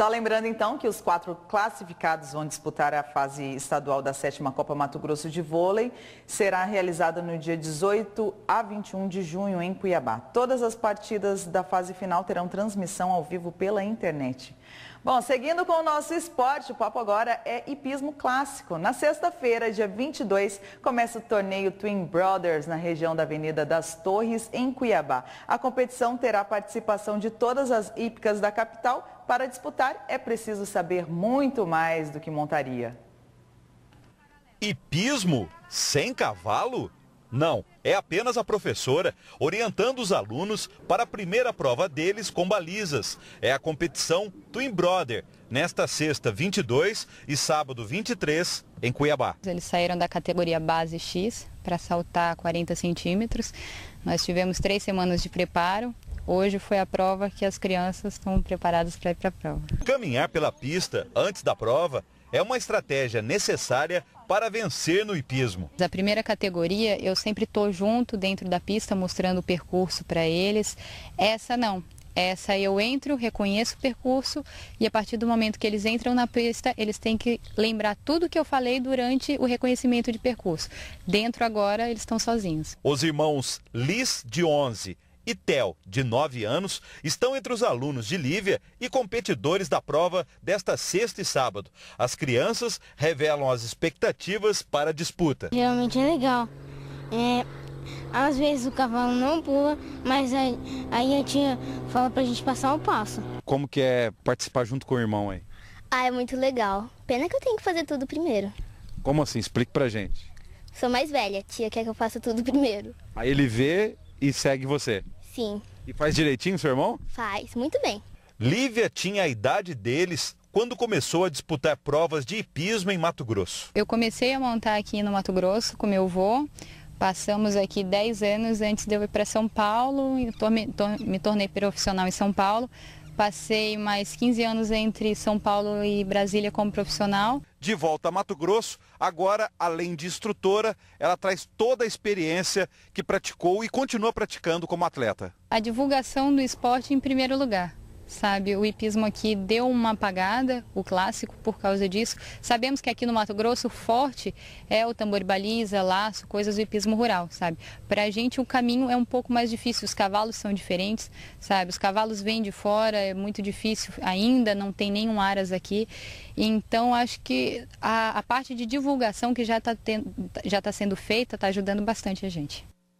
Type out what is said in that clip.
Só lembrando então que os quatro classificados vão disputar a fase estadual da sétima Copa Mato Grosso de Vôlei. Será realizada no dia 18 a 21 de junho em Cuiabá. Todas as partidas da fase final terão transmissão ao vivo pela internet. Bom, seguindo com o nosso esporte, o papo agora é hipismo clássico. Na sexta-feira, dia 22, começa o torneio Twin Brothers na região da Avenida das Torres, em Cuiabá. A competição terá participação de todas as hípicas da capital. Para disputar, é preciso saber muito mais do que montaria. Hipismo? Sem cavalo? Não, é apenas a professora orientando os alunos para a primeira prova deles com balizas. É a competição Twin Brother, nesta sexta 22 e sábado 23 em Cuiabá. Eles saíram da categoria base X para saltar 40 centímetros. Nós tivemos três semanas de preparo, Hoje foi a prova que as crianças estão preparadas para ir para a prova. Caminhar pela pista antes da prova é uma estratégia necessária para vencer no hipismo. A primeira categoria eu sempre estou junto dentro da pista mostrando o percurso para eles. Essa não, essa eu entro, reconheço o percurso e a partir do momento que eles entram na pista, eles têm que lembrar tudo que eu falei durante o reconhecimento de percurso. Dentro agora, eles estão sozinhos. Os irmãos Liz de 11 e Theo, de 9 anos, estão entre os alunos de Lívia e competidores da prova desta sexta e sábado. As crianças revelam as expectativas para a disputa. Realmente é legal. É, às vezes o cavalo não pula, mas aí, aí a tia fala pra gente passar o passo. Como que é participar junto com o irmão aí? Ah, é muito legal. Pena que eu tenho que fazer tudo primeiro. Como assim? Explique pra gente. Sou mais velha, tia quer que eu faça tudo primeiro. Aí ele vê e segue você? Sim. E faz direitinho, seu irmão? Faz, muito bem. Lívia tinha a idade deles quando começou a disputar provas de hipismo em Mato Grosso. Eu comecei a montar aqui no Mato Grosso com meu avô. Passamos aqui 10 anos antes de eu ir para São Paulo, me tornei profissional em São Paulo. Passei mais 15 anos entre São Paulo e Brasília como profissional de volta a Mato Grosso. Agora, além de instrutora, ela traz toda a experiência que praticou e continua praticando como atleta. A divulgação do esporte em primeiro lugar sabe? O hipismo aqui deu uma apagada, o clássico, por causa disso. Sabemos que aqui no Mato Grosso o forte é o tambor baliza, laço, coisas do hipismo rural, sabe? Para a gente o caminho é um pouco mais difícil, os cavalos são diferentes, sabe? Os cavalos vêm de fora, é muito difícil ainda, não tem nenhum aras aqui. Então acho que a, a parte de divulgação que já está tá sendo feita está ajudando bastante a gente.